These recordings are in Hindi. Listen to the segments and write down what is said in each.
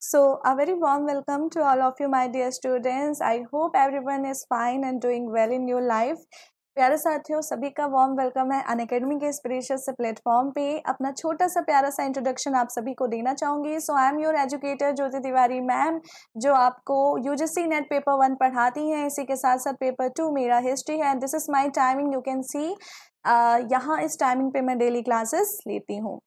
So, a very warm welcome to all of you, my dear students. I hope everyone is fine and doing well in your life. प्यारे साथियों सभी का वार्म वेलकम है अन अकेडमी के इस से प्लेटफॉर्म पे अपना छोटा सा प्यारा सा इंट्रोडक्शन आप सभी को देना चाहूंगी so I am your educator Jyoti Tiwari ma'am जो आपको यूजीसी नेट पेपर वन पढ़ाती हैं इसी के साथ साथ पेपर टू मेरा हिस्ट्री है this is my timing you can see यहाँ इस टाइमिंग पे मैं डेली क्लासेस लेती हूँ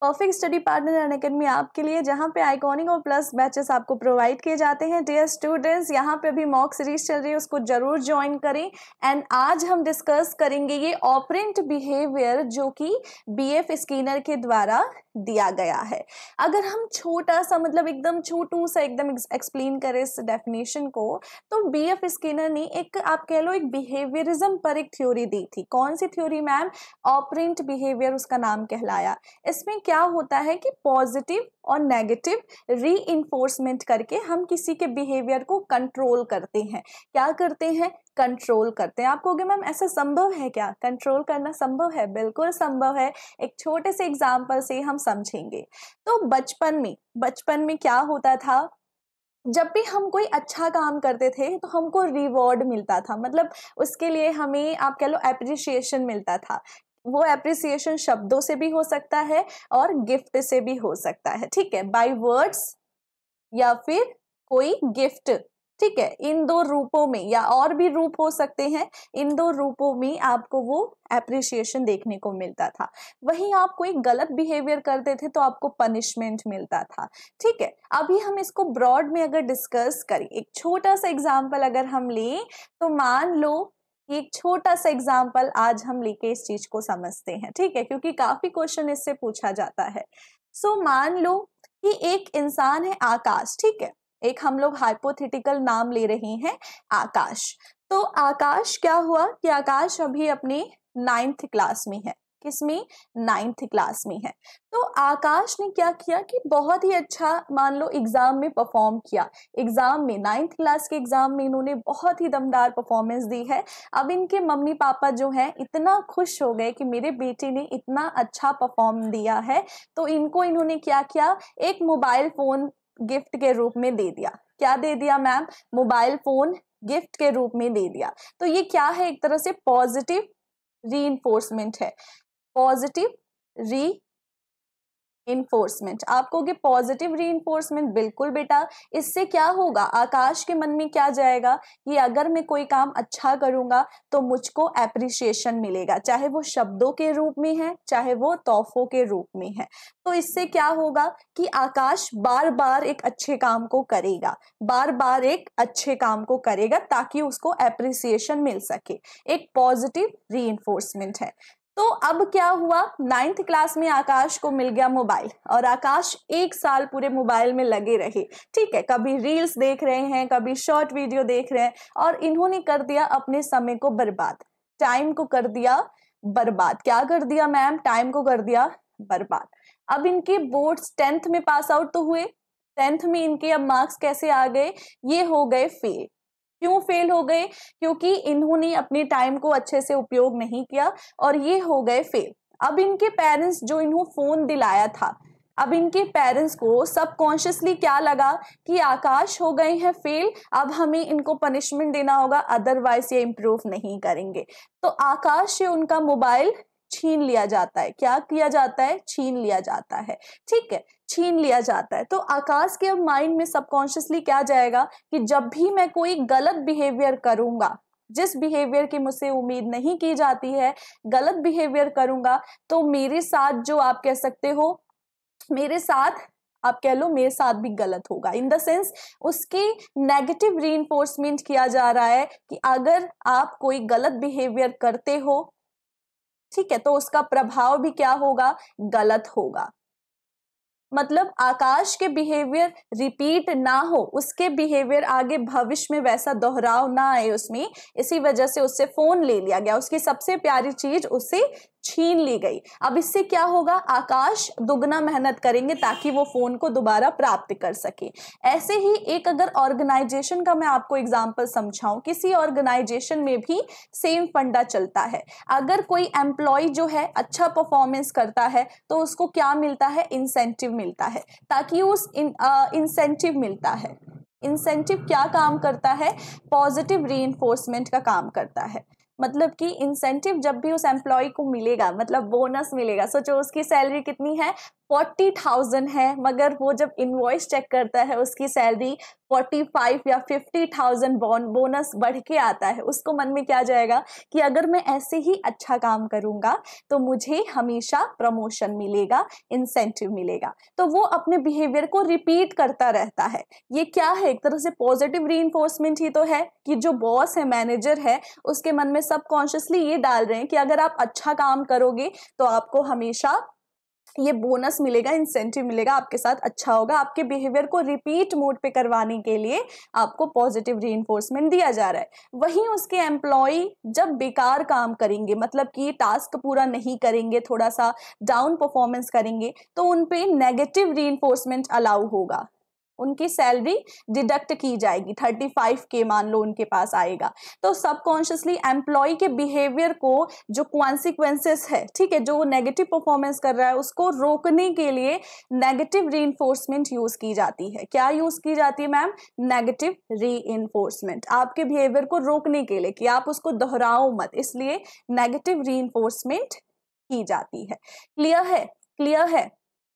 परफेक्ट स्टडी पार्टनर अकेडमी आपके लिए जहाँ पे आइकॉनिक और प्लस बैचेस आपको प्रोवाइड किए जाते हैं डियर स्टूडेंट्स यहाँ पे भी मॉक सीरीज चल रही है उसको जरूर ज्वाइन करें एंड आज हम डिस्कस करेंगे ये ऑपरेंट बिहेवियर जो कि बीएफ स्कैनर के द्वारा दिया गया है अगर हम छोटा सा मतलब एकदम छोटू सा एकदम एक्सप्लेन करें इस डेफिनेशन को तो बी एफ स्कीनर ने एक आप कह लो एक बिहेवियरिज्म पर एक थ्योरी दी थी कौन सी थ्योरी मैम ऑपरेंट बिहेवियर उसका नाम कहलाया इसमें क्या क्या होता है कि पॉजिटिव और नेगेटिव री करके हम किसी के बिहेवियर को कंट्रोल करते हैं क्या करते हैं कंट्रोल करते हैं आप कहोगे मैम ऐसा संभव है क्या कंट्रोल करना संभव है बिल्कुल संभव है एक छोटे से एग्जाम्पल से हम समझेंगे तो बचपन में बचपन में क्या होता था जब भी हम कोई अच्छा काम करते थे तो हमको रिवॉर्ड मिलता था मतलब उसके लिए हमें आप कह लो अप्रिशिएशन मिलता था वो एप्रिसिएशन शब्दों से भी हो सकता है और गिफ्ट से भी हो सकता है ठीक है बाय वर्ड्स या फिर कोई गिफ्ट ठीक है इन दो रूपों में या और भी रूप हो सकते हैं इन दो रूपों में आपको वो एप्रिसिएशन देखने को मिलता था वहीं आप कोई गलत बिहेवियर करते थे तो आपको पनिशमेंट मिलता था ठीक है अभी हम इसको ब्रॉड में अगर डिस्कस करें एक छोटा सा एग्जाम्पल अगर हम लें तो मान लो एक छोटा सा एग्जाम्पल आज हम लेके इस चीज को समझते हैं ठीक है क्योंकि काफी क्वेश्चन इससे पूछा जाता है सो so, मान लो कि एक इंसान है आकाश ठीक है एक हम लोग हाइपोथेटिकल नाम ले रहे हैं आकाश तो आकाश क्या हुआ कि आकाश अभी अपनी नाइन्थ क्लास में है किस में नाइन्थ क्लास में है तो आकाश ने क्या किया कि बहुत ही अच्छा मान लो एग्जाम में परफॉर्म किया एग्जाम में नाइन्थ क्लास के एग्जाम में इन्होंने बहुत ही दमदार परफॉर्मेंस दी है अब इनके मम्मी पापा जो हैं इतना खुश हो गए कि मेरे बेटे ने इतना अच्छा परफॉर्म दिया है तो इनको इन्होंने क्या किया एक मोबाइल फोन गिफ्ट के रूप में दे दिया क्या दे दिया मैम मोबाइल फोन गिफ्ट के रूप में दे दिया तो ये क्या है एक तरह से पॉजिटिव री है पॉजिटिव री इन्फोर्समेंट आप कहोगे पॉजिटिव री बिल्कुल बेटा इससे क्या होगा आकाश के मन में क्या जाएगा कि अगर मैं कोई काम अच्छा करूंगा तो मुझको एप्रिसिएशन मिलेगा चाहे वो शब्दों के रूप में है चाहे वो तोहफों के रूप में है तो इससे क्या होगा कि आकाश बार बार एक अच्छे काम को करेगा बार बार एक अच्छे काम को करेगा ताकि उसको एप्रिसिएशन मिल सके एक पॉजिटिव री है तो अब क्या हुआ नाइन्थ क्लास में आकाश को मिल गया मोबाइल और आकाश एक साल पूरे मोबाइल में लगे रहे ठीक है कभी रील्स देख रहे हैं कभी शॉर्ट वीडियो देख रहे हैं और इन्होंने कर दिया अपने समय को बर्बाद टाइम को कर दिया बर्बाद क्या कर दिया मैम टाइम को कर दिया बर्बाद अब इनके बोर्ड्स टेंथ में पास आउट तो हुए टेंथ में इनके अब मार्क्स कैसे आ गए ये हो गए फेल क्यों फेल हो गए क्योंकि इन्होंने अपने टाइम को अच्छे से उपयोग नहीं किया और ये हो गए फेल अब इनके पेरेंट्स जो इन्हों फोन दिलाया था अब इनके पेरेंट्स को सबकॉन्शियसली क्या लगा कि आकाश हो गए हैं फेल अब हमें इनको पनिशमेंट देना होगा अदरवाइज ये इम्प्रूव नहीं करेंगे तो आकाश से उनका मोबाइल छीन लिया जाता है क्या किया जाता है छीन लिया जाता है ठीक है छीन लिया जाता है तो आकाश के माइंड में सबकॉन्शियसली क्या जाएगा कि जब भी मैं कोई गलत बिहेवियर करूंगा जिस बिहेवियर की मुझसे उम्मीद नहीं की जाती है गलत बिहेवियर करूंगा तो मेरे साथ जो आप कह सकते हो मेरे साथ आप कह लो मेरे साथ भी गलत होगा इन द सेंस उसकी नेगेटिव री किया जा रहा है कि अगर आप कोई गलत बिहेवियर करते हो ठीक है तो उसका प्रभाव भी क्या होगा गलत होगा मतलब आकाश के बिहेवियर रिपीट ना हो उसके बिहेवियर आगे भविष्य में वैसा दोहराव ना आए उसमें इसी वजह से उससे फोन ले लिया गया उसकी सबसे प्यारी चीज उससे छीन ली गई अब इससे क्या होगा आकाश दुगना मेहनत करेंगे ताकि वो फोन को दोबारा प्राप्त कर सके ऐसे ही एक अगर ऑर्गेनाइजेशन का मैं आपको एग्जाम्पल समझाऊं किसी ऑर्गेनाइजेशन में भी सेम फंडा चलता है अगर कोई एम्प्लॉय जो है अच्छा परफॉर्मेंस करता है तो उसको क्या मिलता है इंसेंटिव मिलता है ताकि उस इंसेंटिव मिलता है इंसेंटिव क्या काम करता है पॉजिटिव री का काम करता है मतलब कि इंसेंटिव जब भी उस एम्प्लॉय को मिलेगा मतलब बोनस मिलेगा सोचो उसकी सैलरी कितनी है फोर्टी थाउजेंड है मगर वो जब इनवॉइस चेक करता है उसकी सैलरी फोर्टी फाइव या फिफ्टी थाउजेंड बॉन बोनस बढ़ के आता है उसको मन में क्या जाएगा कि अगर मैं ऐसे ही अच्छा काम करूंगा तो मुझे हमेशा प्रमोशन मिलेगा इंसेंटिव मिलेगा तो वो अपने बिहेवियर को रिपीट करता रहता है ये क्या है एक तरह से पॉजिटिव री ही तो है कि जो बॉस है मैनेजर है उसके मन में सबकॉन्शियसली ये डाल रहे हैं कि अगर आप अच्छा काम करोगे तो आपको हमेशा ये बोनस मिलेगा इंसेंटिव मिलेगा आपके साथ अच्छा होगा आपके बिहेवियर को रिपीट मोड पे करवाने के लिए आपको पॉजिटिव री दिया जा रहा है वहीं उसके एम्प्लॉय जब बेकार काम करेंगे मतलब कि टास्क पूरा नहीं करेंगे थोड़ा सा डाउन परफॉर्मेंस करेंगे तो उन नेगेटिव री अलाउ होगा उनकी सैलरी डिडक्ट की जाएगी थर्टी फाइव के मान लो उनके पास आएगा तो सबकॉन्शियसली एम्प्लॉय के बिहेवियर को जो कॉन्सिक्वेंसेस है ठीक है जो नेगेटिव परफॉर्मेंस कर रहा है उसको रोकने के लिए नेगेटिव री यूज की जाती है क्या यूज की जाती है मैम नेगेटिव री आपके बिहेवियर को रोकने के लिए कि आप उसको दोहराओ मत इसलिए नेगेटिव री की जाती है क्लियर है क्लियर है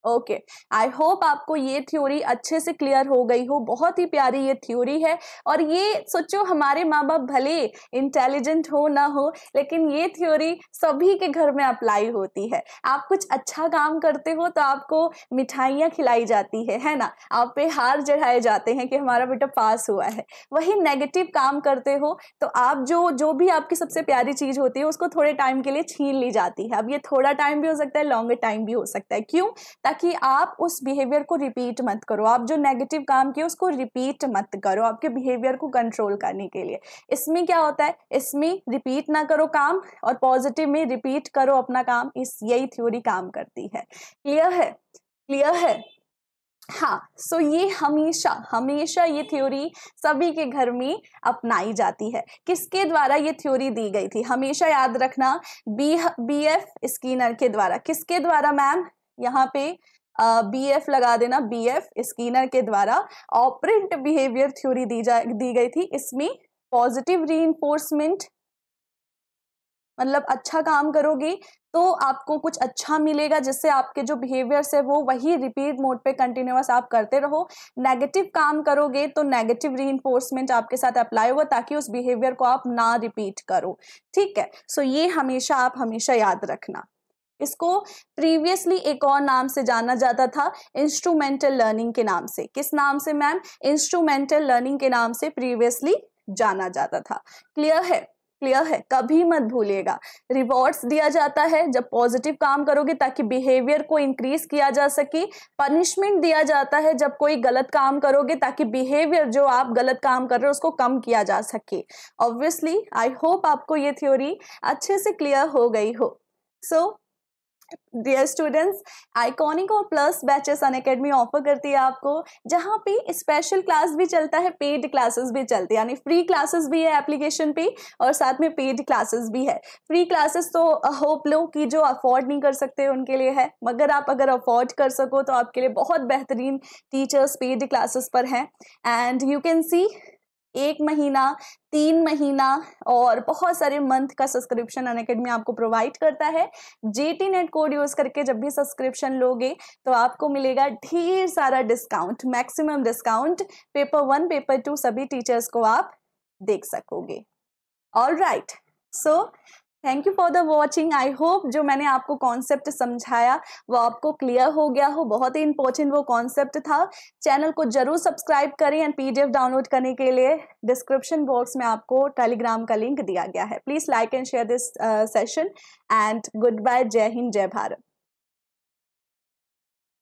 ओके आई होप आपको ये थ्योरी अच्छे से क्लियर हो गई हो बहुत ही प्यारी ये थ्योरी है और ये सोचो हमारे माँ बाप भले इंटेलिजेंट हो ना हो लेकिन ये थ्योरी सभी के घर में अप्लाई होती है आप कुछ अच्छा काम करते हो तो आपको मिठाइयाँ खिलाई जाती है है ना आप पे हार चढ़ाए जाते हैं कि हमारा बेटा पास हुआ है वही नेगेटिव काम करते हो तो आप जो जो भी आपकी सबसे प्यारी चीज़ होती है उसको थोड़े टाइम के लिए छीन ली जाती है अब ये थोड़ा टाइम भी हो सकता है लॉन्गर टाइम भी हो सकता है क्यों ताकि ताकि आप उस बिहेवियर को रिपीट मत करो आप जो नेगेटिव काम किए उसको रिपीट मत करो आपके बिहेवियर को कंट्रोल करने के लिए इसमें क्या होता है इसमें रिपीट ना करो काम और पॉजिटिव में रिपीट करो अपना काम इस यही थ्योरी काम करती है क्लियर है क्लियर है हाँ सो so ये हमेशा हमेशा ये थ्योरी सभी के घर में अपनाई जाती है किसके द्वारा ये थ्योरी दी गई थी हमेशा याद रखना बी बी एफ स्कीनर के द्वारा किसके द्वारा मैम यहाँ पे बी uh, एफ लगा देना बी एफ स्कीनर के द्वारा ऑपरेंट बिहेवियर थ्योरी दी जा दी गई थी इसमें पॉजिटिव री मतलब अच्छा काम करोगे तो आपको कुछ अच्छा मिलेगा जिससे आपके जो बिहेवियर्स है वो वही रिपीट मोड पे कंटिन्यूस आप करते रहो नेगेटिव काम करोगे तो नेगेटिव री आपके साथ अप्लाई होगा ताकि उस बिहेवियर को आप ना रिपीट करो ठीक है सो so ये हमेशा आप हमेशा याद रखना इसको प्रीवियसली एक और नाम से जाना जाता था इंस्ट्रूमेंटल लर्निंग के नाम से किस नाम से मैम इंस्ट्रूमेंटल लर्निंग के नाम से प्रीवियसली जाना जाता था क्लियर है क्लियर है कभी मत भूलिएगा रिवॉर्ड्स दिया जाता है जब पॉजिटिव काम करोगे ताकि बिहेवियर को इंक्रीज किया जा सके पनिशमेंट दिया जाता है जब कोई गलत काम करोगे ताकि बिहेवियर जो आप गलत काम कर रहे हो उसको कम किया जा सके ऑब्वियसली आई होप आपको ये थ्योरी अच्छे से क्लियर हो गई हो so so, dear students iconic और plus batches Unacademy offer करती है आपको जहाँ पे स्पेशल क्लास भी चलता है पेड क्लासेस भी चलती है यानी फ्री क्लासेस भी है एप्लीकेशन पे और साथ में पेड क्लासेस भी है फ्री क्लासेस तो होप लो कि जो अफोर्ड नहीं कर सकते उनके लिए है मगर आप अगर अफोर्ड कर सको तो आपके लिए बहुत बेहतरीन टीचर्स पेड क्लासेस पर हैं एंड यू कैन सी एक महीना तीन महीना और बहुत सारे मंथ का सब्सक्रिप्शन अन अकेडमी आपको प्रोवाइड करता है जेटी नेट कोड यूज करके जब भी सब्सक्रिप्शन लोगे तो आपको मिलेगा ढेर सारा discount maximum discount paper one paper two सभी टीचर्स को आप देख सकोगे all right so thank you for the watching I hope जो मैंने आपको कॉन्सेप्ट समझाया वो आपको क्लियर हो गया हो बहुत ही इंपॉर्टेंट वो कॉन्सेप्ट था चैनल को जरूर सब्सक्राइब करें एंड पीडीएफ डाउनलोड करने के लिए डिस्क्रिप्शन बॉक्स में आपको टेलीग्राम का लिंक दिया गया है please like and share this session and good bye जय हिंद जय भारत